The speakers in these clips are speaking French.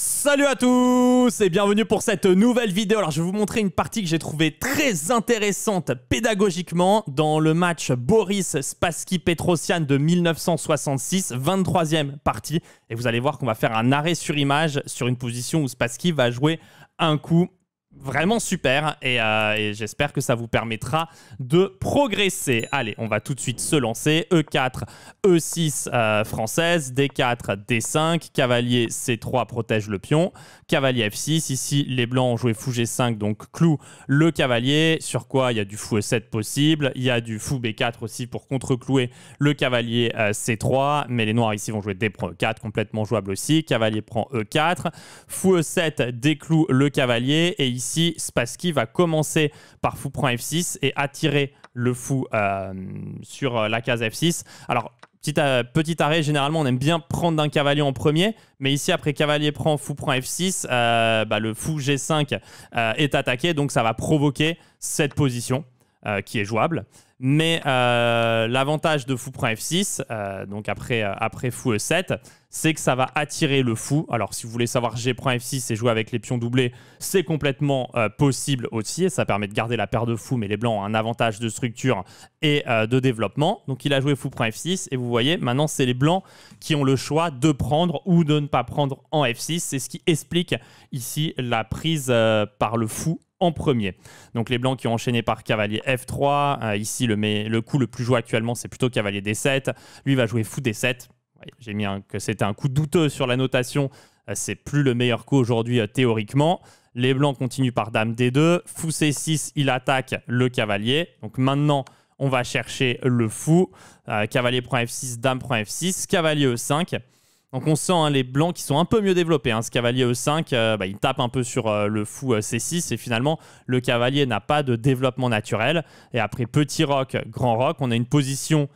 Salut à tous et bienvenue pour cette nouvelle vidéo. Alors je vais vous montrer une partie que j'ai trouvée très intéressante pédagogiquement dans le match Boris Spassky-Petrosian de 1966, 23e partie. Et vous allez voir qu'on va faire un arrêt sur image sur une position où Spassky va jouer un coup vraiment super euh, et, j'espère que ça vous permettra de progresser. Allez, on va tout de suite se lancer. E4, E6 euh, française, D4, D5, cavalier C3 protège le pion, cavalier F6. Ici, les blancs ont joué fou G5, donc clou le cavalier, sur quoi il y a du fou E7 possible, il y a du fou B4 aussi pour contreclouer le cavalier euh, C3, mais les noirs ici vont jouer D 4 e complètement jouable aussi, cavalier prend E4, fou E7 décloue le cavalier et ici si Spassky va commencer par fou prend F6 et attirer le fou euh, sur euh, la case F6. Alors, euh, petit, arrêt, généralement on aime bien prendre d'un cavalier en premier, mais ici après cavalier prend, fou prend F6, le fou G5 est attaqué, donc ça va provoquer cette position qui est jouable. Mais euh, l'avantage de fouf f6, euh, donc après, euh, après fou e7, c'est que ça va attirer le fou. Alors si vous voulez savoir g.f6 et jouer avec les pions doublés, c'est complètement possible aussi. Et ça permet de garder la paire de fous, mais les blancs ont un avantage de structure et de développement. Donc il a joué fou f6 et vous voyez, maintenant c'est les blancs qui ont le choix de prendre ou de ne pas prendre en f6. C'est ce qui explique ici la prise par le fou en premier. Donc les blancs qui ont enchaîné par cavalier f3, ici le, mais le coup le plus joué actuellement, c'est plutôt cavalier d 7. Lui va jouer fou des 7. J'ai mis que c'était un coup douteux sur la notation. Euh, c'est plus le meilleur coup aujourd'hui euh, théoriquement. Les blancs continuent par dame D2. Fou C6, il attaque le cavalier. Donc maintenant, on va chercher le fou. Euh, cavalier prend F6, dame prend F6, cavalier E5. Donc on sent hein, les blancs qui sont un peu mieux développés. Hein. Ce cavalier E5, euh, bah, il tape un peu sur euh, le fou euh, C6 et finalement le cavalier n'a pas de développement naturel. Et après petit rock, grand rock, on a une position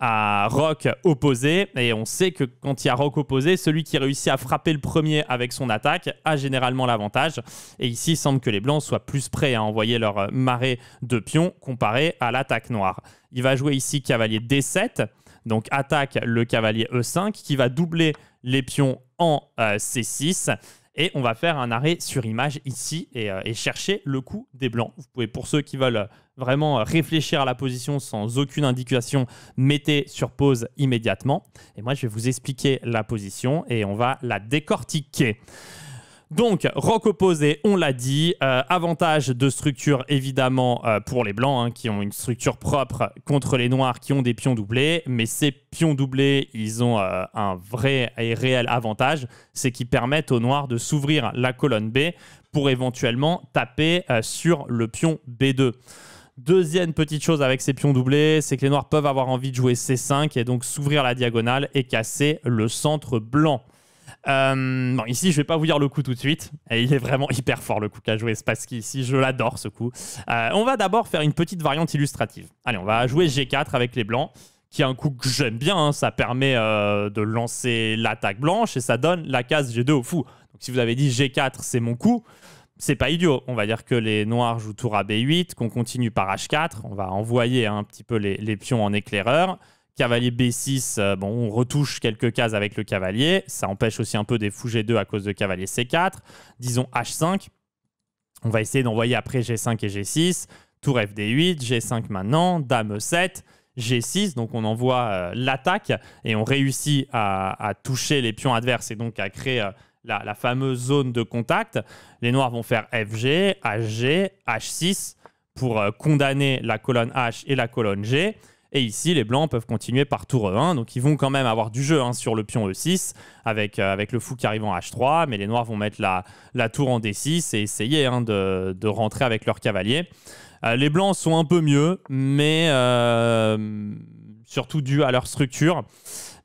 à rock opposé et on sait que quand il y a rock opposé, celui qui réussit à frapper le premier avec son attaque a généralement l'avantage. Et ici, il semble que les blancs soient plus prêts à envoyer leur marée de pions comparé à l'attaque noire. Il va jouer ici cavalier D7. Donc attaque le cavalier E5 qui va doubler les pions en euh, C6. Et on va faire un arrêt sur image ici et, euh, et, chercher le coup des blancs. Vous pouvez, pour ceux qui veulent euh, vraiment réfléchir à la position sans aucune indication, mettez sur pause immédiatement. Et moi, je vais vous expliquer la position et on va la décortiquer. Donc, rock opposé, on l'a dit. Euh, avantage de structure, évidemment, euh, pour les Blancs, hein, qui ont une structure propre contre les Noirs qui ont des pions doublés. Mais ces pions doublés, ils ont euh, un vrai et réel avantage, c'est qu'ils permettent aux Noirs de s'ouvrir la colonne B pour éventuellement taper sur le pion B2. Deuxième petite chose avec ces pions doublés, c'est que les Noirs peuvent avoir envie de jouer C5 et donc s'ouvrir la diagonale et casser le centre blanc. Euh, bon, ici, je vais pas vous dire le coup tout de suite. Et il est vraiment hyper fort le coup qu'a joué Spassky ici. Je l'adore ce coup. Euh, on va d'abord faire une petite variante illustrative. Allez, on va jouer G4 avec les blancs, qui est un coup que j'aime bien. Hein. Ça permet euh, de lancer l'attaque blanche et ça donne la case G2 au fou. Donc si vous avez dit G4, c'est mon coup. C'est pas idiot. On va dire que les noirs jouent tour à B8, qu'on continue par H4. On va envoyer hein, un petit peu les, les pions en éclaireur. Cavalier B6, euh, bon, on retouche quelques cases avec le cavalier. Ça empêche aussi un peu des fous G2 à cause de cavalier C4. Disons H5. On va essayer d'envoyer après G5 et G6. Tour FD8, G5 maintenant, Dame 7 G6. Donc on envoie euh, l'attaque et on réussit à, toucher les pions adverses et donc à créer euh, la, la, fameuse zone de contact. Les Noirs vont faire FG, HG, H6 pour condamner la colonne H et la colonne G. Et ici, les blancs peuvent continuer par tour E1, donc ils vont quand même avoir du jeu hein, sur le pion E6, avec, euh, avec le fou qui arrive en H3, mais les noirs vont mettre la, la tour en D6 et essayer hein, de, rentrer avec leur cavalier. Euh, les blancs sont un peu mieux, mais euh, surtout dû à leur structure.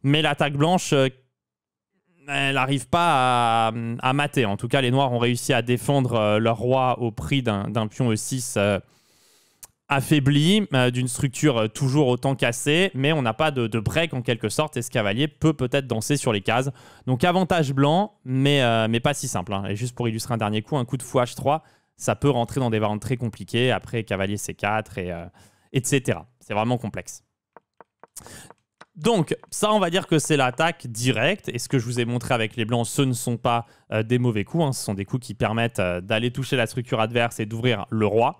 Mais l'attaque blanche, elle n'arrive pas à, à, mater. En tout cas, les noirs ont réussi à défendre leur roi au prix d'un pion E6 affaibli, euh, d'une structure euh, toujours autant cassée, mais on n'a pas de, break en quelque sorte, et ce cavalier peut peut-être danser sur les cases. Donc avantage blanc, mais, euh, mais pas si simple. Hein. Et juste pour illustrer un dernier coup, un coup de fou H3, ça peut rentrer dans des variantes très compliquées, après cavalier C4, et, etc. C'est vraiment complexe. Donc, ça, on va dire que c'est l'attaque directe. Et ce que je vous ai montré avec les blancs, ce ne sont pas des mauvais coups. Hein. Ce sont des coups qui permettent d'aller toucher la structure adverse et d'ouvrir le roi.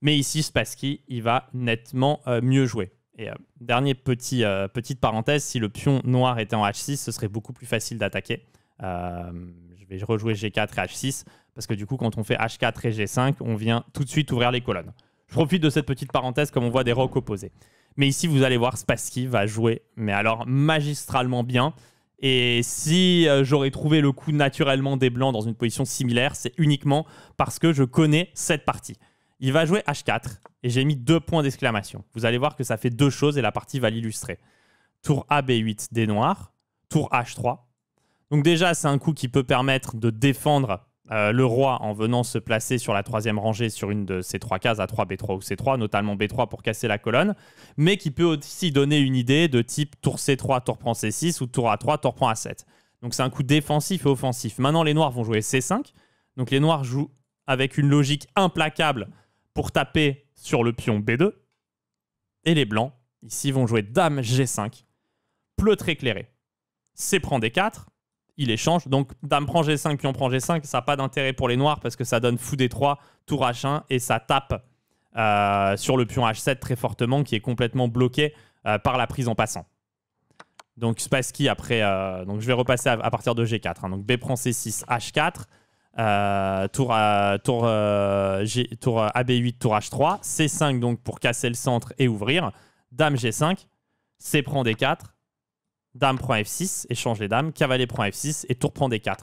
Mais ici, Spassky, il va nettement euh, mieux jouer. Et dernière euh, dernier petit, euh, petite parenthèse, si le pion noir était en H6, ce serait beaucoup plus facile d'attaquer. je vais rejouer G4 et H6, parce que du coup, quand on fait H4 et G5, on vient tout de suite ouvrir les colonnes. Je profite de cette petite parenthèse comme on voit des rocs opposés. Mais ici, vous allez voir, Spassky va jouer, mais alors magistralement bien. Et si j'aurais trouvé le coup naturellement des blancs dans une position similaire, c'est uniquement parce que je connais cette partie. Il va jouer H4 et j'ai mis deux points d'exclamation. Vous allez voir que ça fait deux choses et la partie va l'illustrer. Tour ab 8 des noirs. Tour H3. Donc déjà, c'est un coup qui peut permettre de défendre euh, le roi en venant se placer sur la troisième rangée sur une de ces trois cases, A3, B3 ou C3, notamment B3 pour casser la colonne, mais qui peut aussi donner une idée de type tour C3, tour prend C6 ou tour A3, tour prend A7. Donc c'est un coup défensif et offensif. Maintenant, les noirs vont jouer C5. Donc les noirs jouent avec une logique implacable pour taper sur le pion B2. Et les blancs, ici, vont jouer Dame G5, pleutre éclairé. C prend D4, il échange. Donc Dame prend G5, pion prend G5, ça n'a pas d'intérêt pour les noirs parce que ça donne fou D3, tour H1 et ça tape euh, sur le pion H7 très fortement qui est complètement bloqué euh, par la prise en passant. Donc Spassky après, euh, donc je vais repasser à, partir de G4. Hein. donc B prend C6, H4. Euh, tour, tour, euh, tour euh, AB8, tour H3, C5 donc pour casser le centre et ouvrir, Dame G5, C prend D4, Dame prend F6, échange les dames, cavalier prend F6 et tour prend D4.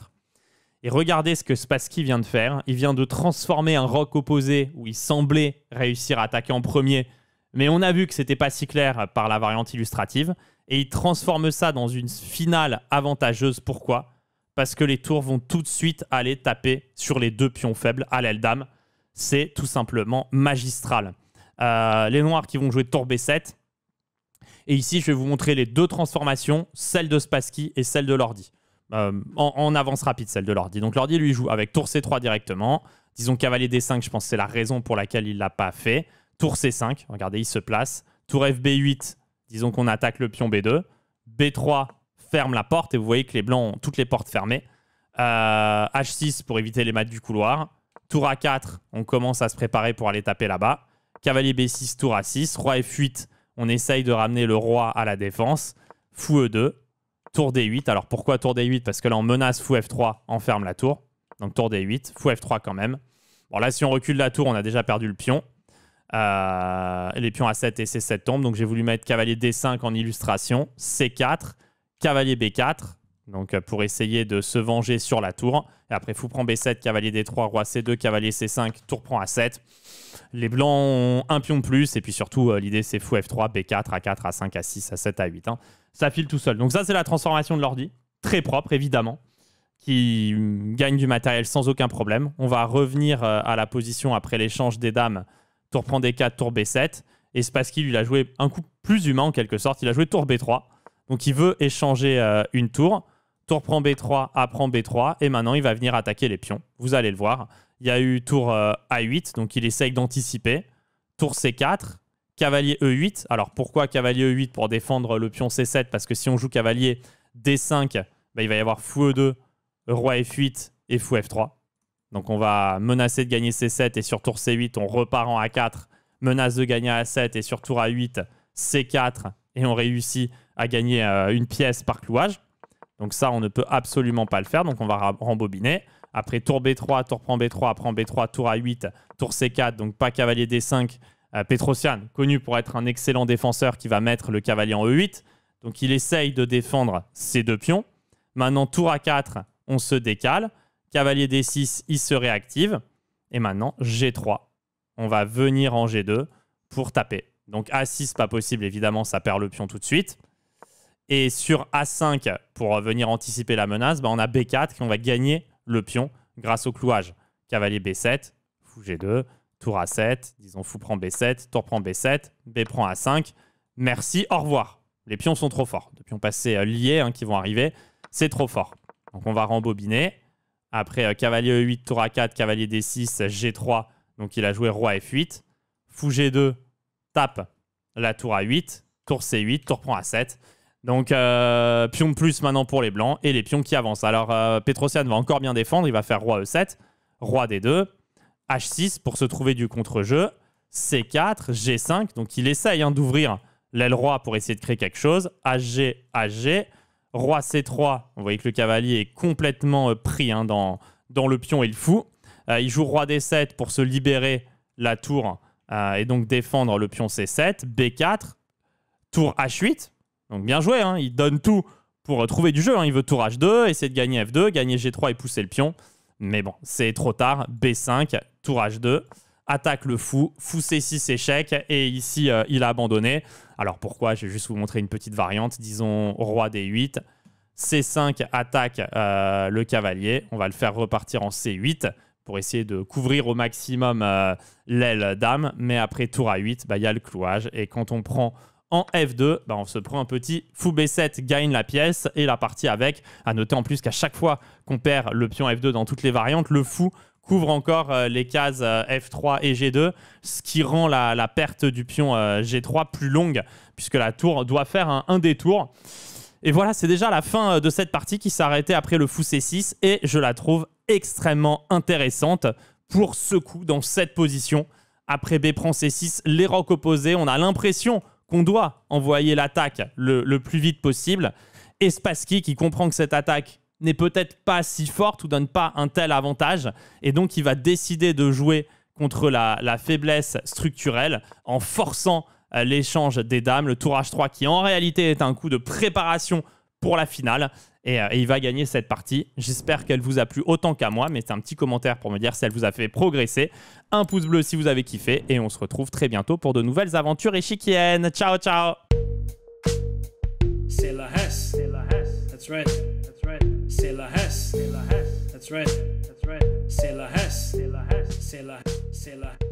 Et regardez ce que Spassky vient de faire. Il vient de transformer un roc opposé où il semblait réussir à attaquer en premier, mais on a vu que c'était pas si clair par la variante illustrative. Et il transforme ça dans une finale avantageuse. Pourquoi parce que les tours vont tout de suite aller taper sur les deux pions faibles à l'aile dame. C'est tout simplement magistral. Euh, les noirs qui vont jouer tour B7. Et ici, je vais vous montrer les deux transformations, celle de Spassky et celle de l'ordi. Euh, en, avance rapide, celle de l'ordi. Donc l'ordi, lui, joue avec tour C3 directement. Disons cavalier D5, je pense que c'est la raison pour laquelle il ne l'a pas fait. Tour C5, regardez, il se place. Tour FB8, disons qu'on attaque le pion B2. B3, ferme la porte et vous voyez que les blancs ont toutes les portes fermées. H6 euh, pour éviter les maths du couloir. Tour A4, on commence à se préparer pour aller taper là-bas. Cavalier B6, tour A6. Roi F8, on essaye de ramener le roi à la défense. Fou E2, tour D8. Alors pourquoi tour D8 Parce que là, on menace fou F3, on ferme la tour. Donc tour D8, fou F3 quand même. Bon, là, si on recule la tour, on a déjà perdu le pion. Euh, les pions A7 et C7 tombent. Donc j'ai voulu mettre cavalier D5 en illustration. C4 cavalier B4, donc euh, pour essayer de se venger sur la tour. Et après, fou prend B7, cavalier D3, roi C2, cavalier C5, tour prend A7. Les blancs ont un pion de plus, et puis surtout, euh, l'idée c'est fou F3, B4, A4, A5, A6, A7, A8. Ça file tout seul. Donc ça, c'est la transformation de l'ordi. Très propre, évidemment, qui mm, gagne du matériel sans aucun problème. On va revenir euh, à la position après l'échange des dames. Tour prend D4, tour B7. Et Spassky, lui, il a joué un coup plus humain en quelque sorte. Il a joué tour B3 donc il veut échanger euh, une tour. Tour prend B3, A prend B3, et maintenant il va venir attaquer les pions. Vous allez le voir. Il y a eu tour euh, A8, donc il essaye d'anticiper. Tour C4, cavalier E8. Alors pourquoi cavalier E8 Pour défendre le pion C7, parce que si on joue cavalier D5, bah, il va y avoir fou E2, roi F8 et fou F3. Donc on va menacer de gagner C7 et sur tour C8, on repart en A4, menace de gagner A7 et sur tour A8, C4 et on réussit à gagner euh, une pièce par clouage. Donc ça, on ne peut absolument pas le faire. Donc on va rembobiner. Après tour B3, tour prend B3, prend B3, tour A8, tour C4, donc pas cavalier D5. Euh, Petrosian, connu pour être un excellent défenseur qui va mettre le cavalier en E8. Donc il essaye de défendre ses deux pions. Maintenant, tour A4, on se décale. Cavalier D6, il se réactive. Et maintenant, G3. On va venir en G2 pour taper. Donc A6, pas possible, évidemment, ça perd le pion tout de suite. Et sur A5, pour venir anticiper la menace, bah, on a B4 qui on va gagner le pion grâce au clouage. Cavalier B7, fou G2, tour A7, disons fou prend B7, tour prend B7, B prend A5. Merci, au revoir. Les pions sont trop forts. Les pions passés euh, liés hein, qui vont arriver, c'est trop fort. Donc on va rembobiner. Après euh, cavalier E8, tour A4, cavalier D6, G3. Donc il a joué roi F8. Fou G2 tape la tour A8, tour C8, tour prend A7. Donc, euh, pion plus maintenant pour les blancs et les pions qui avancent. Alors, euh, va encore bien défendre. Il va faire roi E7, roi D2, H6 pour se trouver du contre-jeu, C4, G5. Donc, il essaye hein, d'ouvrir l'aile roi pour essayer de créer quelque chose. HG, HG, roi C3. Vous voyez que le cavalier est complètement euh, pris hein, dans, dans le pion et le fou. Euh, il joue roi D7 pour se libérer la tour et donc défendre le pion C7, B4, tour H8 donc bien joué, hein. il donne tout pour euh, trouver du jeu. Hein. Il veut tour H2, essayer de gagner F2, gagner G3 et pousser le pion. Mais bon, c'est trop tard. B5, tour H2, attaque le fou, fou C6 échec, et ici euh, il a abandonné. Alors pourquoi Je vais juste vous montrer une petite variante. Disons roi D8, C5 attaque euh, le cavalier. On va le faire repartir en C8 pour essayer de couvrir au maximum l'aile dame. Mais après tour A8, bah, il y a le clouage. Et quand on prend en F2, bah, on se prend un petit fou B7 gagne la pièce et la partie avec. À noter en plus qu'à chaque fois qu'on perd le pion F2 dans toutes les variantes, le fou couvre encore euh, les cases euh, F3 et G2, ce qui rend la, perte du pion euh, G3 plus longue, puisque la tour doit faire un, détour. Et voilà, c'est déjà la fin de cette partie qui s'arrêtait après le fou C6, et je la trouve extrêmement intéressante pour ce coup dans cette position. Après B prend C6, les rocs opposés, on a l'impression qu'on doit envoyer l'attaque le, plus vite possible. Et Spassky, qui comprend que cette attaque n'est peut-être pas si forte ou donne pas un tel avantage, et donc il va décider de jouer contre la, la faiblesse structurelle en forçant euh, l'échange des dames, le tour H3 qui en réalité est un coup de préparation pour la finale. Euh, et, il va gagner cette partie. J'espère qu'elle vous a plu autant qu'à moi, mais c'est un petit commentaire pour me dire si elle vous a fait progresser. Un pouce bleu si vous avez kiffé et on se retrouve très bientôt pour de nouvelles aventures échiquiennes. Ciao, ciao C'est la C'est la That's right. That's C'est la C'est